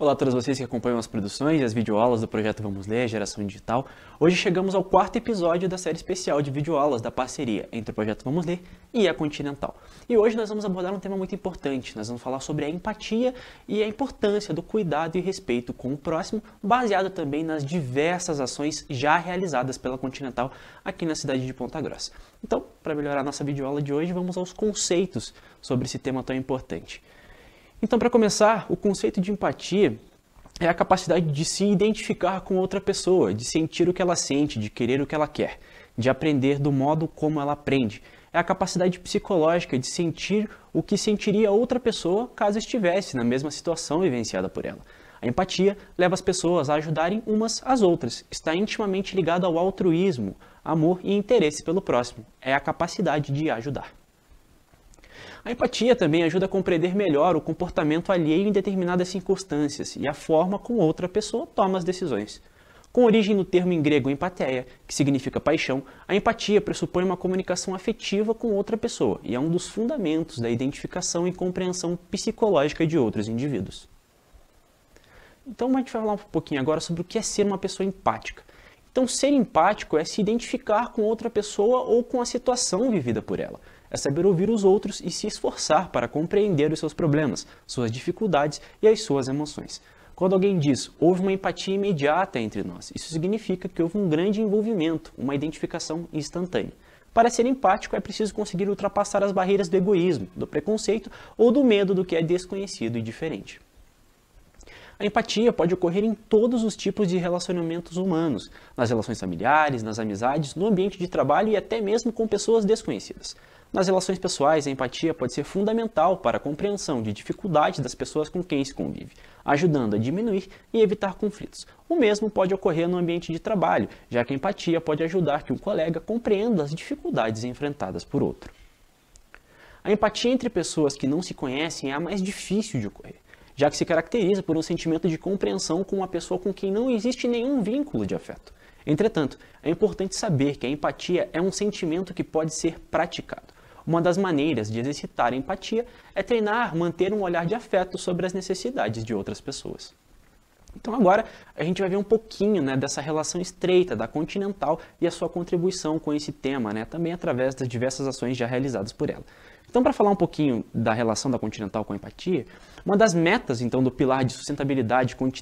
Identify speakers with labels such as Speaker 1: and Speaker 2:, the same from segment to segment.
Speaker 1: Olá a todos vocês que acompanham as produções e as videoaulas do projeto Vamos Ler, Geração Digital. Hoje chegamos ao quarto episódio da série especial de videoaulas da parceria entre o projeto Vamos Ler e a Continental. E hoje nós vamos abordar um tema muito importante, nós vamos falar sobre a empatia e a importância do cuidado e respeito com o próximo, baseado também nas diversas ações já realizadas pela Continental aqui na cidade de Ponta Grossa. Então, para melhorar a nossa videoaula de hoje, vamos aos conceitos sobre esse tema tão importante. Então, para começar, o conceito de empatia é a capacidade de se identificar com outra pessoa, de sentir o que ela sente, de querer o que ela quer, de aprender do modo como ela aprende. É a capacidade psicológica de sentir o que sentiria outra pessoa caso estivesse na mesma situação vivenciada por ela. A empatia leva as pessoas a ajudarem umas às outras, está intimamente ligada ao altruísmo, amor e interesse pelo próximo. É a capacidade de ajudar. A empatia também ajuda a compreender melhor o comportamento alheio em determinadas circunstâncias e a forma como outra pessoa toma as decisões. Com origem no termo em grego empateia, que significa paixão, a empatia pressupõe uma comunicação afetiva com outra pessoa e é um dos fundamentos da identificação e compreensão psicológica de outros indivíduos. Então, a gente vai falar um pouquinho agora sobre o que é ser uma pessoa empática. Então, ser empático é se identificar com outra pessoa ou com a situação vivida por ela é saber ouvir os outros e se esforçar para compreender os seus problemas, suas dificuldades e as suas emoções. Quando alguém diz houve uma empatia imediata entre nós, isso significa que houve um grande envolvimento, uma identificação instantânea. Para ser empático, é preciso conseguir ultrapassar as barreiras do egoísmo, do preconceito ou do medo do que é desconhecido e diferente. A empatia pode ocorrer em todos os tipos de relacionamentos humanos, nas relações familiares, nas amizades, no ambiente de trabalho e até mesmo com pessoas desconhecidas. Nas relações pessoais, a empatia pode ser fundamental para a compreensão de dificuldades das pessoas com quem se convive, ajudando a diminuir e evitar conflitos. O mesmo pode ocorrer no ambiente de trabalho, já que a empatia pode ajudar que um colega compreenda as dificuldades enfrentadas por outro. A empatia entre pessoas que não se conhecem é a mais difícil de ocorrer, já que se caracteriza por um sentimento de compreensão com uma pessoa com quem não existe nenhum vínculo de afeto. Entretanto, é importante saber que a empatia é um sentimento que pode ser praticado uma das maneiras de exercitar a empatia é treinar, manter um olhar de afeto sobre as necessidades de outras pessoas. Então agora a gente vai ver um pouquinho né, dessa relação estreita da Continental e a sua contribuição com esse tema, né, também através das diversas ações já realizadas por ela. Então, para falar um pouquinho da relação da Continental com a empatia, uma das metas então do pilar de sustentabilidade com o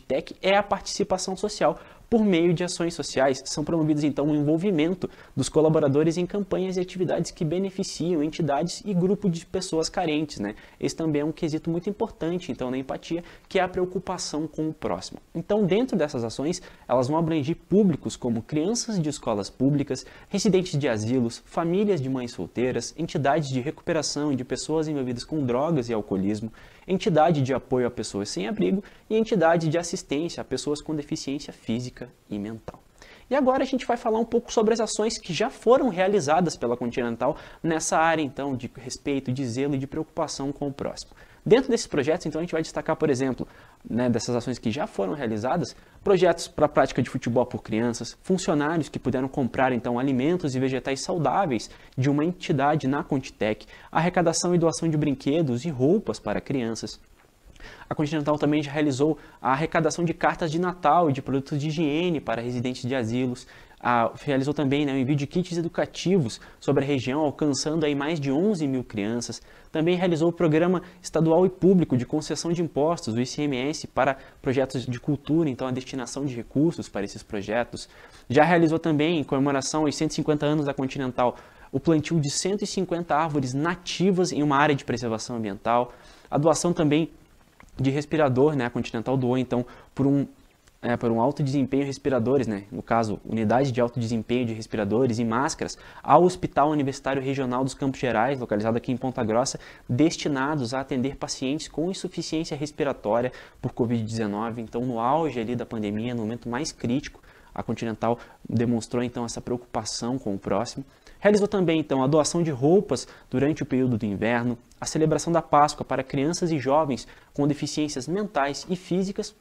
Speaker 1: é a participação social por meio de ações sociais, são promovidos então o envolvimento dos colaboradores em campanhas e atividades que beneficiam entidades e grupos de pessoas carentes. Né? Esse também é um quesito muito importante então na empatia, que é a preocupação com o próximo. Então, dentro dessas ações, elas vão abranger públicos como crianças de escolas públicas, residentes de asilos, famílias de mães solteiras, entidades de recuperação de pessoas envolvidas com drogas e alcoolismo, entidade de apoio a pessoas sem abrigo e entidade de assistência a pessoas com deficiência física e mental. E agora a gente vai falar um pouco sobre as ações que já foram realizadas pela Continental nessa área então de respeito, de zelo e de preocupação com o próximo. Dentro desses projetos, então, a gente vai destacar, por exemplo, né, dessas ações que já foram realizadas, projetos para a prática de futebol por crianças, funcionários que puderam comprar, então, alimentos e vegetais saudáveis de uma entidade na Contitec, arrecadação e doação de brinquedos e roupas para crianças. A Continental também já realizou a arrecadação de cartas de Natal e de produtos de higiene para residentes de asilos, realizou também né, o envio de kits educativos sobre a região, alcançando aí mais de 11 mil crianças. Também realizou o programa estadual e público de concessão de impostos, o ICMS, para projetos de cultura, então a destinação de recursos para esses projetos. Já realizou também, em comemoração aos 150 anos da Continental, o plantio de 150 árvores nativas em uma área de preservação ambiental. A doação também de respirador, né? A Continental doou então por um né, por um alto desempenho respiradores, né, no caso, unidade de alto desempenho de respiradores e máscaras, ao Hospital Universitário Regional dos Campos Gerais, localizado aqui em Ponta Grossa, destinados a atender pacientes com insuficiência respiratória por Covid-19. Então, no auge ali da pandemia, no momento mais crítico, a Continental demonstrou então essa preocupação com o próximo. Realizou também então a doação de roupas durante o período do inverno, a celebração da Páscoa para crianças e jovens com deficiências mentais e físicas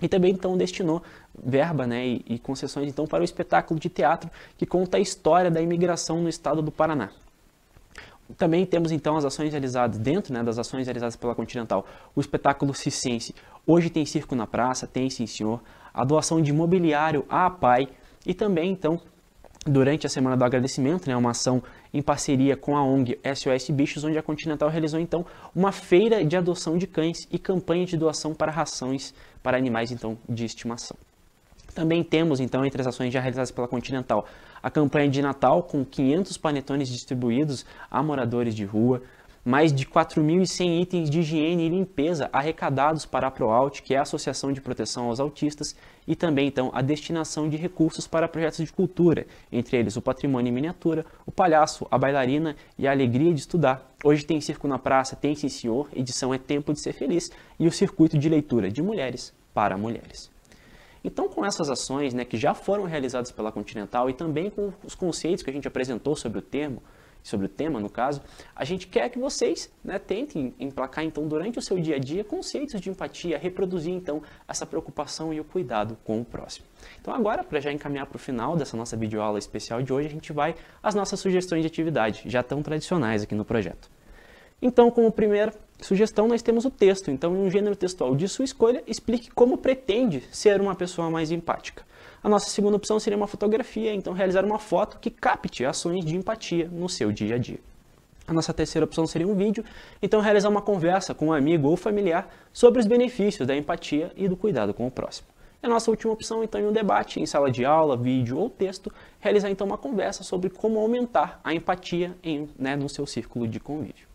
Speaker 1: e também então destinou verba né, e, e concessões então para o espetáculo de teatro que conta a história da imigração no estado do Paraná. Também temos então as ações realizadas dentro né, das ações realizadas pela Continental. O espetáculo Cicense. Hoje tem circo na praça, tem sim senhor. A doação de mobiliário à PAI e também então durante a Semana do Agradecimento, né, uma ação em parceria com a ONG SOS Bichos, onde a Continental realizou então uma feira de adoção de cães e campanha de doação para rações para animais então de estimação. Também temos então entre as ações já realizadas pela Continental a campanha de Natal com 500 panetones distribuídos a moradores de rua, mais de 4.100 itens de higiene e limpeza arrecadados para a ProAut, que é a Associação de Proteção aos Autistas, e também então a destinação de recursos para projetos de cultura, entre eles o Patrimônio em Miniatura, o Palhaço, a Bailarina e a Alegria de Estudar. Hoje tem Circo na Praça, tem Sim Senhor, edição É Tempo de Ser Feliz e o Circuito de Leitura de Mulheres para Mulheres. Então, com essas ações né, que já foram realizadas pela Continental e também com os conceitos que a gente apresentou sobre o termo, sobre o tema no caso, a gente quer que vocês né, tentem emplacar então durante o seu dia a dia conceitos de empatia, reproduzir então essa preocupação e o cuidado com o próximo. Então agora, para já encaminhar para o final dessa nossa videoaula especial de hoje, a gente vai às nossas sugestões de atividade, já tão tradicionais aqui no projeto. Então, como primeira sugestão, nós temos o texto. Então, em um gênero textual de sua escolha, explique como pretende ser uma pessoa mais empática. A nossa segunda opção seria uma fotografia, então realizar uma foto que capte ações de empatia no seu dia a dia. A nossa terceira opção seria um vídeo, então realizar uma conversa com um amigo ou familiar sobre os benefícios da empatia e do cuidado com o próximo. E a nossa última opção, então, em um debate, em sala de aula, vídeo ou texto, realizar então uma conversa sobre como aumentar a empatia em, né, no seu círculo de convívio.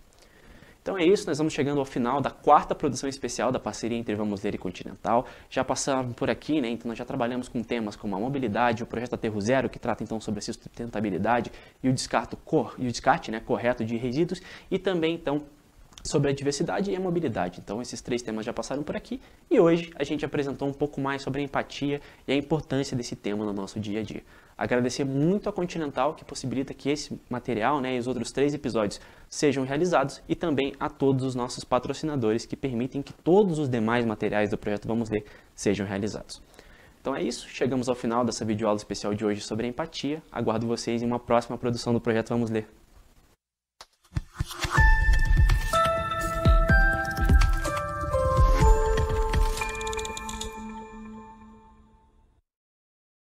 Speaker 1: Então é isso, nós vamos chegando ao final da quarta produção especial da parceria entre Vamos Ler e Continental. Já passaram por aqui, né? Então nós já trabalhamos com temas como a mobilidade, o projeto Aterro Zero, que trata então sobre a sustentabilidade e o descarte, cor, e o descarte né, correto de resíduos, e também então sobre a diversidade e a mobilidade. Então, esses três temas já passaram por aqui e hoje a gente apresentou um pouco mais sobre a empatia e a importância desse tema no nosso dia a dia. Agradecer muito à Continental que possibilita que esse material né, e os outros três episódios sejam realizados e também a todos os nossos patrocinadores que permitem que todos os demais materiais do projeto Vamos Ler sejam realizados. Então é isso, chegamos ao final dessa videoaula especial de hoje sobre empatia. Aguardo vocês em uma próxima produção do projeto Vamos Ler.